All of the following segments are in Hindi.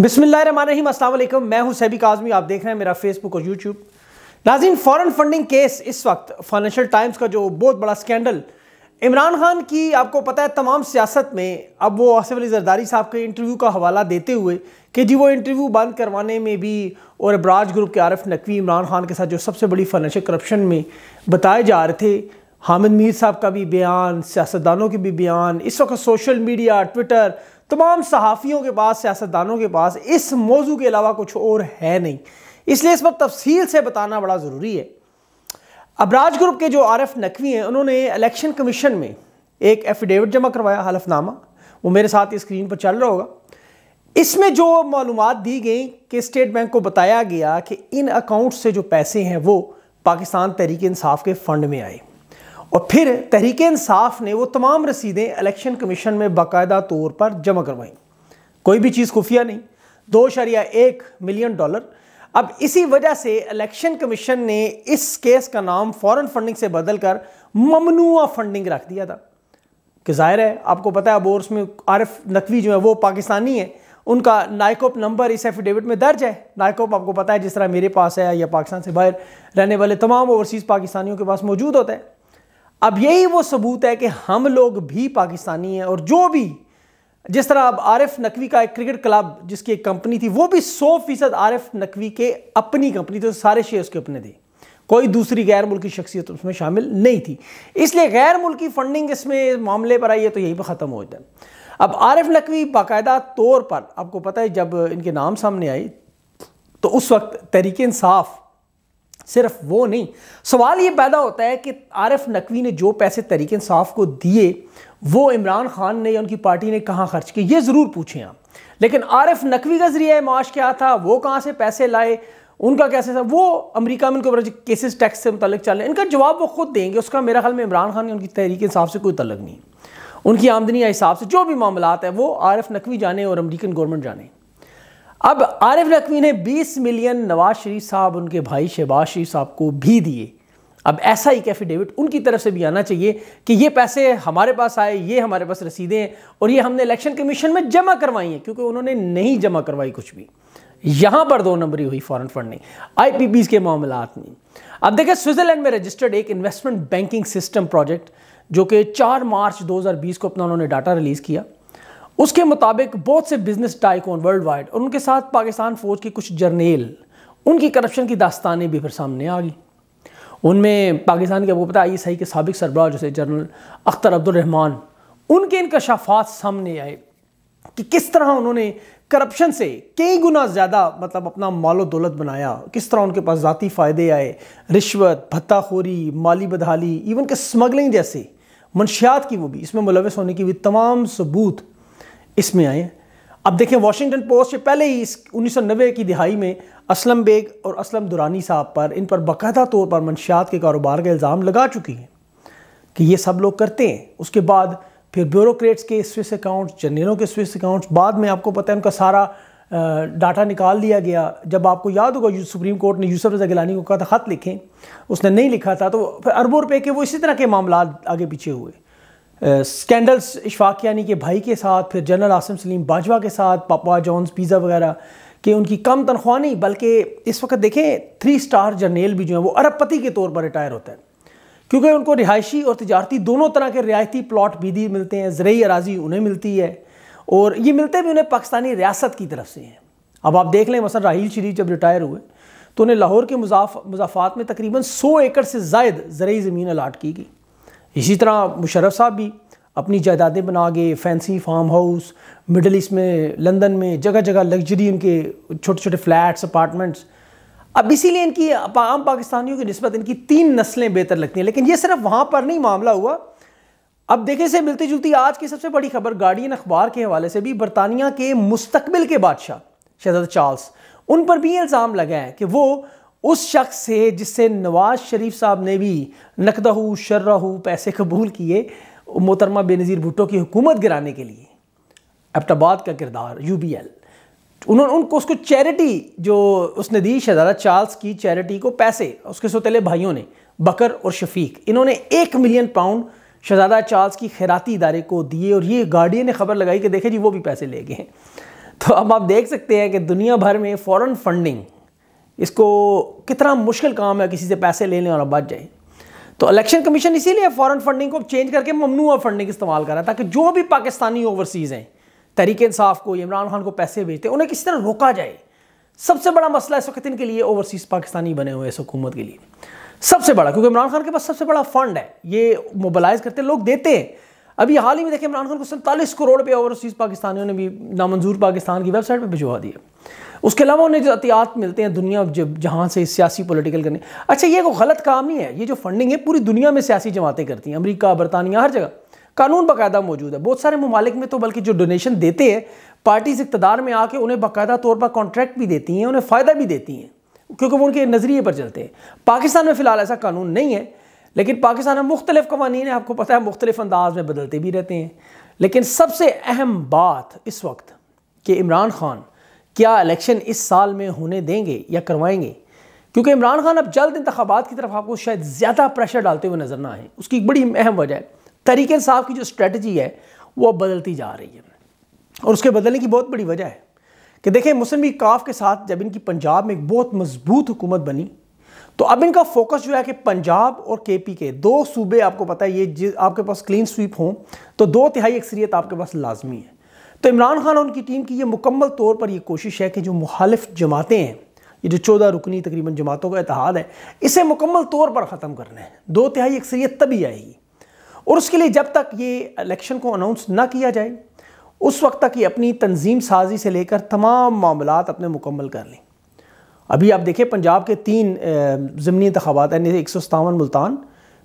बिसमीम असल मैं हूं सैबी काजमी आप देख रहे हैं मेरा फेसबुक और यूट्यूब नाजीन फॉरेन फंडिंग केस इस वक्त फाइनेंशियल टाइम्स का जो बहुत बड़ा स्कैंडल इमरान खान की आपको पता है तमाम सियासत में अब वो आसिफ अली जरदारी साहब के इंटरव्यू का हवाला देते हुए कि जी वो इंटरव्यू बंद करवाने में भी और अबराज ग्रुप के आरफ नकवी इमरान खान के साथ जो सबसे बड़ी फाइनेंशियल करप्शन में बताए जा रहे थे हामिद मीर साहब का भी बयान सियासतदानों के भी बयान इस वक्त सोशल मीडिया ट्विटर तमाम सहाफ़ियों के पास सियासतदानों के पास इस मौजू के अलावा कुछ और है नहीं इसलिए इस पर तफसील से बताना बड़ा ज़रूरी है अबराज ग्रुप के जो आर एफ नकवी हैं उन्होंने इलेक्शन कमीशन में एक एफिडेविट जमा करवाया हलफनामा वो मेरे साथ स्क्रीन पर चल रहा होगा इसमें जो मालूम दी गई कि स्टेट बैंक को बताया गया कि इन अकाउंट से जो पैसे हैं वो पाकिस्तान तहरीक इंसाफ के फ़ंड में आए और फिर तहरीक इंसाफ ने वो तमाम रसीदें इलेक्शन कमीशन में बाकायदा तौर पर जमा करवाईं कोई भी चीज़ खुफिया नहीं दो शरिया एक मिलियन डॉलर अब इसी वजह से इलेक्शन कमीशन ने इस केस का नाम फॉरेन फंडिंग से बदलकर ममनुआ फंडिंग रख दिया था कि जाहिर है आपको पता है अब और में आरिफ नकवी जो है वो पाकिस्तानी है उनका नाइकोप नंबर इस एफिडेविट में दर्ज है नाइकोप आपको पता है जिस तरह मेरे पास है या पाकिस्तान से बाहर रहने वाले तमाम ओवरसीज़ पाकिस्तानियों के पास मौजूद होता है अब यही वो सबूत है कि हम लोग भी पाकिस्तानी हैं और जो भी जिस तरह अब आरिफ नकवी का एक क्रिकेट क्लब जिसकी एक कंपनी थी वो भी सौ फीसद आरिफ नकवी के अपनी कंपनी थी तो सारे शेयर उसके अपने थे कोई दूसरी गैर मुल्की शख्सियत उसमें शामिल नहीं थी इसलिए गैर मुल्की फंडिंग इसमें मामले पर आई है तो यहीं पर ख़त्म हो जाए अब आरिफ नकवी बाकायदा तौर पर आपको पता है जब इनके नाम सामने आई तो उस वक्त तरीके इंसाफ़ सिर्फ वो नहीं सवाल ये पैदा होता है कि आरफ नकवी ने जो पैसे तरीक इंसाफ को दिए वो इमरान खान ने या उनकी पार्टी ने कहाँ खर्च किए ये ज़रूर पूछें आप लेकिन आरफ नकवी का जरिया माश क्या था वो कहाँ से पैसे लाए उनका कैसे था वो अमेरिका में उनके ऊपर केसेस टैक्स से मुतल चल रहे इनका जवाब वो खुद देंगे उसका मेरा ख्याल में इमरान खान की उनकी तहरीक इंसाफ से कोई तलग नहीं उनकी आमदनी या हिसाब से जो भी मामला है वो आरफ नकवी जाने और अमरीकन गवर्नमेंट जाने अब आरिफ नकवी ने 20 मिलियन नवाज शरीफ साहब उनके भाई शहबाज शरीफ साहब को भी दिए अब ऐसा ही एफिडेविट उनकी तरफ से भी आना चाहिए कि ये पैसे हमारे पास आए ये हमारे पास रसीदें हैं और ये हमने इलेक्शन कमीशन में जमा करवाई हैं क्योंकि उन्होंने नहीं जमा करवाई कुछ भी यहाँ पर दो नंबरी हुई फॉरन फंडिंग आईपीपीज के मामला में अब देखिए स्विट्जरलैंड में रजिस्टर्ड एक इन्वेस्टमेंट बैंकिंग सिस्टम प्रोजेक्ट जो कि चार मार्च बीस को अपना उन्होंने डाटा रिलीज़ किया उसके मुताबिक बहुत से बिजनेस टाइकोन वर्ल्ड वाइड और उनके साथ पाकिस्तान फ़ौज के कुछ जर्नेल उनकी करप्शन की दास्तानें भी फिर सामने आ गई उनमें पाकिस्तान के वो पता आई सही के सबक सरबराह जैसे जनरल अख्तर अब्दुलरहमान उनके इनकशाफात सामने आए कि किस तरह उन्होंने करप्शन से कई गुना ज़्यादा मतलब अपना मालो दौलत बनाया किस तरह उनके पास ज़ाती फ़ायदे आए रिश्वत भत्ताखोरी माली बदहाली इवन के स्मगलिंग जैसे मनशियात की वो भी इसमें मुलवस होने की भी तमाम सबूत इसमें आए अब देखें वाशिंगटन पोस्ट से पहले ही इस उन्नीस की दिहाई में असलम बेग और असलम दुरानी साहब पर इन पर बाकायदा तौर पर मंशियात के कारोबार का इल्ज़ाम लगा चुकी हैं कि ये सब लोग करते हैं उसके बाद फिर ब्यूरोक्रेट्स के स्विस अकाउंट्स जनरलों के स्विस अकाउंट्स बाद में आपको पता है उनका सारा डाटा निकाल दिया गया जब आपको याद होगा सुप्रीम कोर्ट ने यूसफ रजा गिलानी को कहा था ख़त लिखें उसने नहीं लिखा था तो फिर अरबों रुपये के वो इसी तरह के मामला आगे पीछे हुए स्कैंडल्स इशफाक यानी के भाई के साथ फिर जनरल आसम सलीम बाजवा के साथ पापा जॉन्स पिज़ा वगैरह कि उनकी कम तनख्वाह नहीं बल्कि इस वक्त देखें थ्री स्टार जर्नेल भी जो है वो अरबपति के तौर पर रिटायर होता है क्योंकि उनको रिहायशी और तजारती दोनों तरह के रियायती प्लाट भी दी मिलते हैं ज़रिए अराजी उन्हें मिलती है और ये मिलते भी उन्हें पाकिस्तानी रियासत की तरफ से हैं अब आप देख लें मसल राहील शरीफ जब रिटायर हुए तो उन्हें लाहौर के मुजाफ मुजाफात में तकरीबन सौ एकड़ से जायद ज़रिए ज़मीन अलाट की गई इसी तरह मुशरफ साहब भी अपनी जायदादें बना गए fancy farm house middle east में लंदन में जगह जगह लग्जरी उनके छोटे छोटे फ्लैट्स अपार्टमेंट्स अब इसीलिए इनकी आम पाकिस्तानियों की नस्बत इनकी तीन नस्लें बेहतर लगती हैं लेकिन ये सिर्फ वहाँ पर नहीं मामला हुआ अब देखे से मिलती जुलती आज की सबसे बड़ी खबर गार्डियन अखबार के हवाले से भी बरतानिया के मुस्तबिल के बादशाह शहजाद चार्ल्स उन पर भी इल्ज़ाम लगा है कि वो उस शख्स से जिससे नवाज शरीफ साहब ने भी नकदहू शर्रहू पैसे कबूल किए मोहतरमा बेनज़ीर भुट्टो की हुकूमत गिराने के लिए एबटाबाद का किरदार यू बी एल उन्होंने उनको उसको चैरिटी जो उसने दी शहजादा चार्ल्स की चैरिटी को पैसे उसके सोतेले भाइयों ने बकर और शफीक इन्होंने एक मिलियन पाउंड शहजादा चार्ल्स की खैराती इदारे को दिए और ये गार्डियन ने खबर लगाई कि देखे जी वो भी पैसे ले गए तो अब आप देख सकते हैं कि दुनिया भर में फ़ौर फंडिंग इसको कितना मुश्किल काम है किसी से पैसे लेने वाला और बच जाए तो इलेक्शन कमीशन इसीलिए फॉरेन फंडिंग को चेंज करके ममनू फंडिंग इस्तेमाल कर रहा है ताकि जो भी पाकिस्तानी ओवरसीज़ हैं तहरीक इंसाफ को इमरान खान को पैसे भेजते उन्हें किसी तरह रोका जाए सबसे बड़ा मसला इस वक्त इनके लिए ओवरसीज़ पाकिस्तानी बने हुए इस हुकूमत के लिए सबसे बड़ा क्योंकि इमरान खान के पास सबसे बड़ा फंड है ये मोबालाइज करते लोग देते हैं अभी हाल ही में देखें इमरान खान को सैंतालीस करोड़ रुपये ओवरसीज़ पाकिस्तानियों ने भी नामंजूर पाकिस्तान की वेबसाइट पर भिजवा दिया उसके अलावा उन्हें जो अतियात मिलते हैं दुनिया जब जहाँ से सियासी पोलिटिकल करने अच्छा ये कोई गलत काम नहीं है ये जो फंडिंग है पूरी दुनिया में सियासी जमातें करती हैं अमरीका बरतानिया हर जगह कानून बाकायदा मौजूद है बहुत सारे ममालिक में तो बल्कि जो डोनेशन देते हैं पार्टीज इकतदार में आके उन्हें बाकायदा तौर पर कॉन्ट्रैक्ट भी देती हैं उन्हें फ़ायदा भी देती हैं क्योंकि वो उनके नज़रिए पर चलते हैं पाकिस्तान में फ़िलहाल ऐसा कानून नहीं है लेकिन पाकिस्तान में मुख्तलिफ़ कवानीन आपको पता है मुख्तलिफ अंदाज में बदलते भी रहते हैं लेकिन सबसे अहम बात इस वक्त कि इमरान खान क्या इलेक्शन इस साल में होने देंगे या करवाएंगे क्योंकि इमरान खान अब जल्द इंतबात की तरफ आपको शायद ज़्यादा प्रेशर डालते हुए नज़र ना आए उसकी एक बड़ी अहम वजह है तरीके साहब की जो स्ट्रेटजी है वो अब बदलती जा रही है और उसके बदलने की बहुत बड़ी वजह है कि देखें मुस्लिम काफ के साथ जब इनकी पंजाब में एक बहुत मजबूत हुकूमत बनी तो अब इनका फोकस जो है कि पंजाब और के पी के दो सूबे आपको पता है ये जिस आपके पास क्लीन स्वीप हों तो दो तिहाई अक्सरियत आपके पास लाजमी है तो इमरान खान और उनकी टीम की ये मुकम्मल तौर पर यह कोशिश है कि जो मुखालिफ जमातें हैं ये जो चौदह रुकनी तकरीबन जमातों का इतिहाद है इसे मुकम्मल तौर पर ख़त्म करना है दो तिहाई अक्सरियत तभी आएगी और उसके लिए जब तक ये इलेक्शन को अनाउंस ना किया जाए उस वक्त तक ये अपनी तंजीम साजी से लेकर तमाम मामला अपने मुकम्मल कर लें अभी आप देखें पंजाब के तीन ज़मनी इंतबात यानी एक सौ सतावन मुल्तान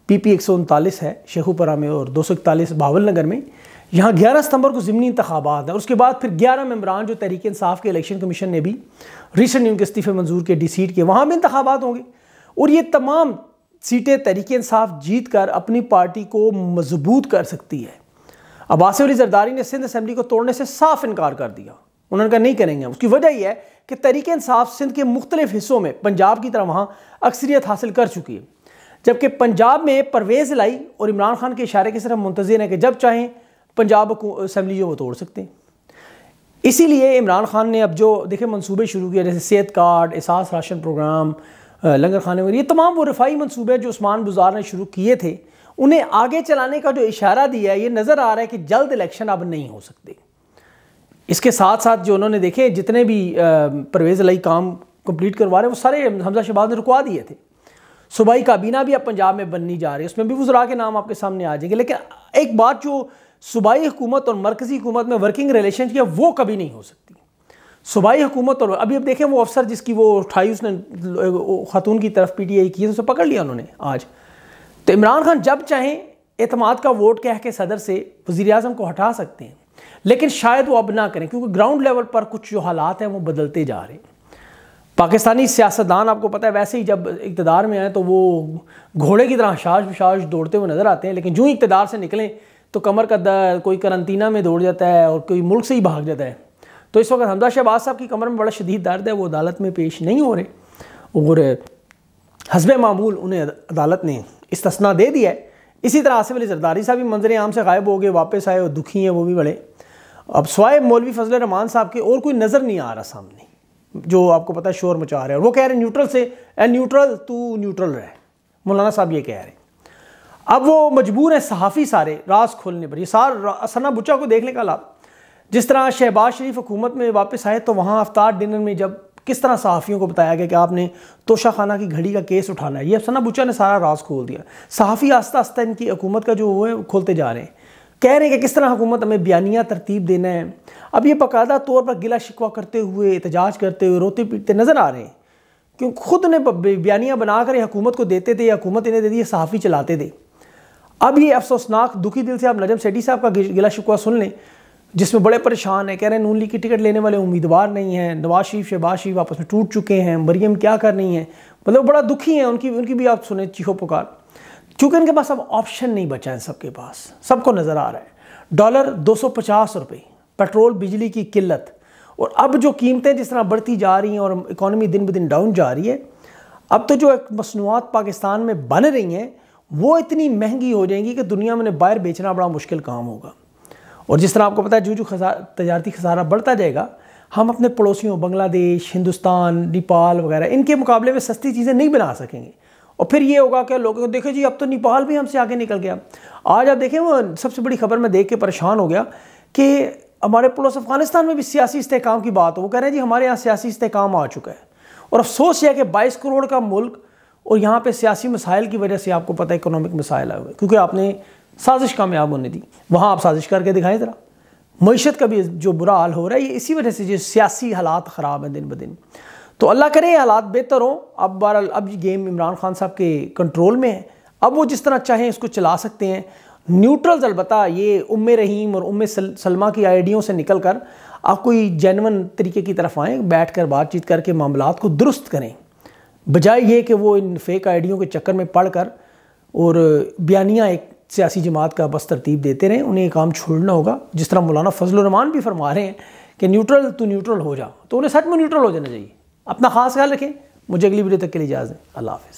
पी पी एक सौ उनतालीस है शेखुपरा में और दो सौ इकतालीस बावल नगर में यहाँ ग्यारह सितंबर को ज़मनी इंतबात हैं उसके बाद फिर ग्यारह मम्बरान जो तहरीक इसाफ़ के इलेक्शन कमीशन ने भी रिसेंटली उनके इस्तीफ़े मंजूर के डी सीट के वहाँ भी इंतबात होंगे और ये तमाम सीटें तहरीक इसाफ़ जीत कर अपनी पार्टी को मजबूत कर सकती है अब आसिफ अली जरदारी ने सिंध असम्बली को तोड़ने से साफ इनकार कर दिया उन्होंने कहा नहीं करेंगे उसकी वजह यह है कि तरीके इंसाफ सिंध के मुख्तलिफ हिस्सों में पंजाब की तरह वहाँ अक्सरियत हासिल कर चुकी है जबकि पंजाब में परवेज़ लाई और इमरान खान के इशारे के सिर्फ मुंतजर हैं कि जब चाहें पंजाब असम्बली जो वो तोड़ सकते हैं इसीलिए इमरान खान ने अब जो देखे मनसूबे शुरू किए जैसे सेहत कार्ड एहसास राशन प्रोग्राम लंगर खाने वगैरह ये तमाम वो रफाई मनसूबे जो उस्मान बुजार ने शुरू किए थे उन्हें आगे चलाने का जो इशारा दिया है ये नज़र आ रहा है कि जल्द इलेक्शन अब नहीं हो सकते इसके साथ साथ जो उन्होंने देखे जितने भी परवेज़ अली काम कंप्लीट करवा रहे वो सारे हमजा शहबाज ने रुकवा दिए थे सूबाई काबीना भी अब पंजाब में बननी जा रही है उसमें भी वजरा के नाम आपके सामने आ जाएंगे लेकिन एक बात जो सूबाई हुकूमत और मरकज़ी हुकूमत में वर्किंग रिलेशन है वो कभी नहीं हो सकती सूबाई हुकूमत और अभी अब देखें वो अफसर जिसकी वो उठाई उसने खातून की तरफ पी टी आई की है उसे पकड़ लिया उन्होंने आज तो इमरान खान जब चाहें अतमाद का वोट कह के सदर से वज़ी अजम को हटा सकते हैं लेकिन शायद वो अब ना करें क्योंकि ग्राउंड लेवल पर कुछ जो हालात हैं वो बदलते जा रहे हैं पाकिस्तानी सियासतदान आपको पता है वैसे ही जब इकतदार में आए तो वो घोड़े की तरह शाश विशाश दौड़ते हुए नज़र आते हैं लेकिन जूँ इकतदार से निकलें तो कमर का दर्द कोई करंतना में दौड़ जाता है और कोई मुल्क से ही भाग जाता है तो इस वक्त हमदा शहबाज साहब की कमर में बड़ा शदीद दर्द है वो अदालत में पेश नहीं हो रहे और हसब मामूल उन्हें अदालत ने इसतना दे दिया है इसी तरह आसिफ अली जरदारी साहब भी मंजर आम से गायब हो गए वापस आए और दुखी हैं वो भी बड़े अब स्वाय मौलवी फजल रहमान साहब के और कोई नज़र नहीं आ रहा सामने जो आपको पता है शोर मचा रहे हैं वो कह रहे हैं न्यूट्रल से ए न्यूट्रल तू न्यूट्रल रहे मौलाना साहब ये कह रहे हैं अब वो मजबूर हैं सहाफ़ी सारे रास खोलने पर ये सार सना बुचा को देखने का लाभ जिस तरह शहबाज शरीफ हुकूमत में वापस आए तो वहाँ अफ्तार डिनर में जब किस तरह सहाफ़ियों को बताया गया कि आपने तोशा खाना की घड़ी का केस उठाना है ये सना बुचा ने सारा रास खोल दिया सहाफ़ी आस्ता आस्ता इनकी हुकूमत का जो वो है खोलते जा रहे हैं कह रहे हैं कि किस तरह हुकूमत हमें बयानिया तरतीब देना है अब ये बाकायदा तौर पर गिला शिकवा करते हुए एहतजाज करते हुए रोते पीटते नज़र आ रहे हैं क्यों खुद ने बयानिया बनाकर हुकूमत को देते थे या हुकूमत इन्हें देती है सहाफ़ी चलाते थे अब ये अफसोसनाक दुखी दिल से आप नजम सेठी साहब का गिला शिकवा सुन लें जिसमें बड़े परेशान हैं कह रहे हैं नून लीग की टिकट लेने वाले उम्मीदवार नहीं हैं नवाज शरीफ शहबाज शरीफ आपस में टूट चुके हैं मरियम क्या कर रही हैं मतलब बड़ा दुखी हैं उनकी उनकी भी आप सुने चीखो पुकार क्योंकि इनके पास अब ऑप्शन नहीं बचा है सबके पास सबको नज़र आ रहा है डॉलर दो रुपए पेट्रोल बिजली की किल्लत और अब जो कीमतें जिस तरह बढ़ती जा रही हैं और इकोनॉमी दिन ब दिन डाउन जा रही है अब तो जो एक मसनूआत पाकिस्तान में बन रही हैं वो इतनी महंगी हो जाएंगी कि दुनिया में बाहर बेचना बड़ा मुश्किल काम होगा और जिस तरह आपको पता है जो जो खजा तजारती खसारा बढ़ता जाएगा हम अपने पड़ोसियों बांग्लादेश हिंदुस्तान नेपाल वगैरह इनके मुकाबले में सस्ती चीज़ें नहीं बना सकेंगे और फिर ये होगा कि लोगों को देखे जी अब तो नेपाल भी हमसे आगे निकल गया आज आप देखें वो सबसे बड़ी खबर मैं देख के परेशान हो गया कि हमारे पड़ोस अफगानिस्तान में भी सियासी इसकाम की बात हो वो कह रहे हैं जी हमारे यहाँ सियासी इसकाम आ चुका है और अफसोस यह है कि बाईस करोड़ का मुल्क और यहाँ पर सियासी मसाइल की वजह से आपको पता है इकोनॉमिक मसाइल आए हुए क्योंकि आपने साजिश कामयाब होने दी वहाँ आप साजिश करके दिखाएं ज़रा मीशत का भी जो बुरा हाल हो रहा है ये इसी वजह से जो सियासी हालात ख़राब हैं दिन ब दिन तो अल्लाह करें हालात बेहतर हों अब बहरहाल अब ये गेम इमरान खान साहब के कंट्रोल में है अब वो जिस तरह चाहें इसको चला सकते हैं न्यूट्रल्स अलबत् ये उम रहीम और उम सलमा की आइडियों से निकल कर आप कोई जेनवन तरीके की तरफ आएँ बैठ कर बातचीत करके मामला को दुरुस्त करें बजाय ये कि वो इन फेक आइडियों के चक्कर में पढ़ कर और बयानिया एक सियासी जमात का बस तरतीब देते रहें उन्हें काम छोड़ना होगा जिस तरह मौलाना फजल भी फरमा रहे हैं कि न्यूट्रल तो न्यूट्रल हो जा तो उन्हें सच में न्यूट्रल हो जाना चाहिए अपना ख़ास ख्याल रखें मुझे अगली वीडियो तक के लिए इजाज़ दें अल्लाह हाफिज़